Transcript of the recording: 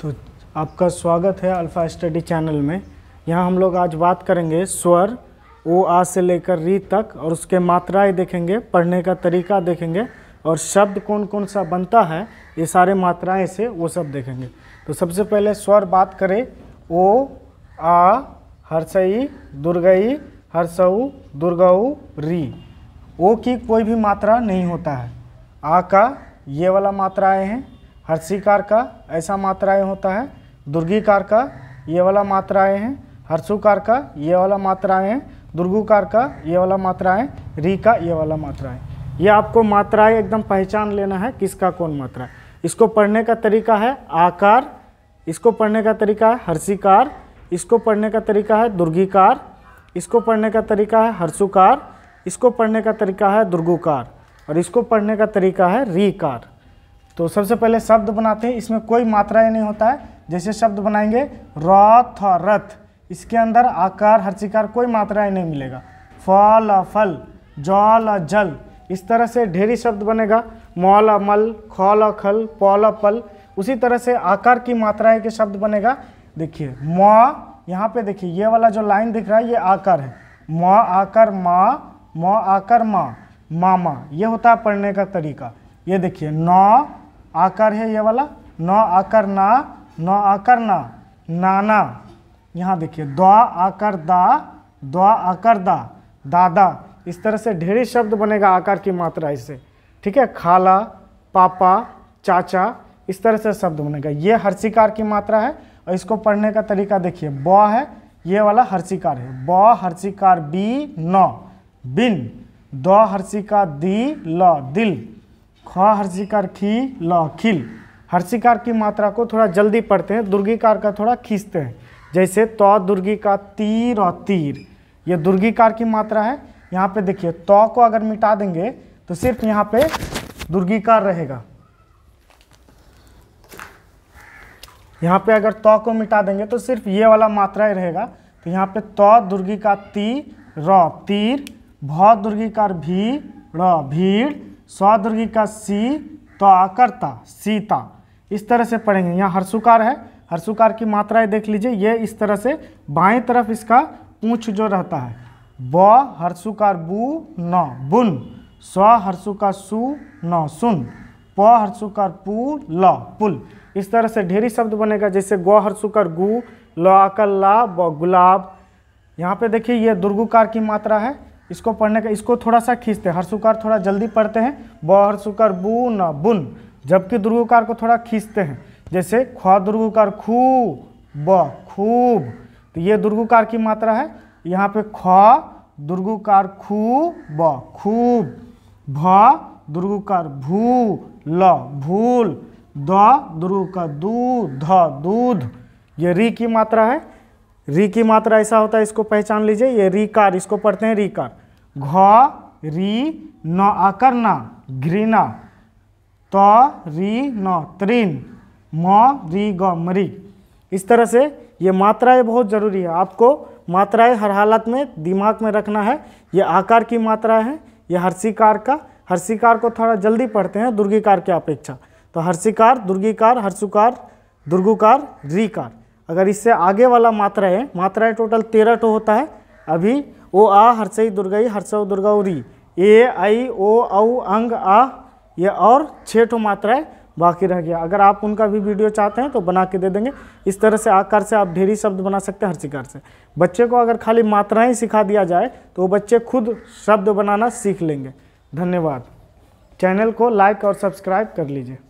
तो आपका स्वागत है अल्फ़ा स्टडी चैनल में यहाँ हम लोग आज बात करेंगे स्वर ओ आ से लेकर री तक और उसके मात्राएं देखेंगे पढ़ने का तरीका देखेंगे और शब्द कौन कौन सा बनता है ये सारे मात्राएं से वो सब देखेंगे तो सबसे पहले स्वर बात करें ओ आ हर्षई दुर्गई हर्षऊ दुर्गऊ री ओ की कोई भी मात्रा नहीं होता है आ का ये वाला मात्राएँ हैं हर्षिकार का ऐसा मात्राएँ होता है दुर्गीकार का ये वाला मात्राएँ हैं हर्षुकार का ये वाला मात्राएँ हैं दुर्गुकार का ये वाला मात्राएँ री का ये वाला मात्राएँ ये आपको मात्राएँ एकदम पहचान लेना है किसका कौन मात्रा है इसको पढ़ने का तरीका है आकार इसको पढ़ने का तरीका है हर्षिकार इसको पढ़ने का तरीका है दुर्गीकार इसको पढ़ने का तरीका है हर्षुकार इसको पढ़ने का तरीका है दुर्गुकार और इसको पढ़ने का तरीका है रीकार तो सबसे पहले शब्द बनाते हैं इसमें कोई मात्राएं नहीं होता है जैसे शब्द बनाएंगे रथ रथ इसके अंदर आकार हर्षिकार कोई मात्राएं नहीं मिलेगा फल फल जल जल इस तरह से ढेरी शब्द बनेगा मौल मल खल खल पौल पल उसी तरह से आकार की मात्राएं के शब्द बनेगा देखिए म यहाँ पे देखिए ये वाला जो लाइन दिख रहा है ये आकार है म आकर माँ म आकर माँ मामा ये होता है पढ़ने का तरीका ये देखिए नौ आकार है ये वाला न आकार ना न आकार ना नाना यहाँ देखिए द्वा आकार दा द्वा आकार दा दादा इस तरह से ढेरी शब्द बनेगा आकार की मात्रा इससे ठीक है खाला पापा चाचा इस तरह से शब्द बनेगा ये हर्षिकार की मात्रा है और इसको पढ़ने का तरीका देखिए ब है ये वाला हर्षिकार है ब हर्षिकार बी न बिन द हर्षिका दी ल दिल ख हर्षिकार खी ल खिल हर्षिकार की मात्रा को थोड़ा जल्दी पढ़ते हैं दुर्गीकार का थोड़ा खींचते हैं जैसे तो दुर्गी का तीर और तीर ये दुर्गीकार की मात्रा है यहाँ पे देखिए तो को अगर मिटा देंगे तो सिर्फ यहाँ पे दुर्गीकार रहेगा यहाँ पे अगर तो को मिटा देंगे तो सिर्फ ये वाला मात्रा ही रहेगा तो यहाँ पे तो दुर्गी का ती र तीर भ दुर्गीकार भी र भीड़ स्वादुर्गी का सी तो आकर्ता सीता इस तरह से पढ़ेंगे यहाँ हर्षुकार है हर्षुकार की मात्राएं देख लीजिए ये इस तरह से बाएं तरफ इसका पूछ जो रहता है ब हर्षुकार बू न बुन स्व हर्षुकार सु न सुन प हर्षुकार पू ल पुल इस तरह से ढेरी शब्द बनेगा जैसे ग हर्षुकार गु ल ला ब गुलाब यहाँ पे देखिए ये दुर्गुकार की मात्रा है इसको पढ़ने का इसको थोड़ा सा खींचते हैं हर्षुकार थोड़ा जल्दी पढ़ते हैं ब हर्षुकार बू न बुन जबकि दुर्गुकार को थोड़ा खींचते हैं जैसे ख्वा दुर्गुकार खू ब खूब तो ये दुर्गुकार की मात्रा है यहाँ पे ख दुर्गुकार खू ब खूब भ दुर्गुकार भू ल भूल द दुर्गुकार दू ध दूध ये री की मात्रा है री की मात्रा ऐसा होता है इसको पहचान लीजिए ये रिकार इसको पढ़ते हैं रिकार घ री न आकर न घृणा त री न त्रीन म री ग मरी इस तरह से ये मात्राएं बहुत ज़रूरी है आपको मात्राएं हर हालत में दिमाग में रखना है ये आकार की मात्रा है ये हर्षिकार का हर्षिकार को थोड़ा जल्दी पढ़ते हैं दुर्गीकार की अपेक्षा तो हर्षिकार दुर्गीकार हर्षुकार दुर्गुकार रिकार अगर इससे आगे वाला मात्रा है मात्रा है टोटल तेरह टो होता है अभी ओ आ हर्षई दुर्गई हर्षव दुर्गा उरी ए आई ओ औ अंग आ ये और छः ठो मात्राएँ बाकी रह गया अगर आप उनका भी वीडियो चाहते हैं तो बना के दे देंगे इस तरह से आकार से आप ढेरी शब्द बना सकते हैं हर शिकार से बच्चे को अगर खाली मात्राएं सिखा दिया जाए तो वो बच्चे खुद शब्द बनाना सीख लेंगे धन्यवाद चैनल को लाइक और सब्सक्राइब कर लीजिए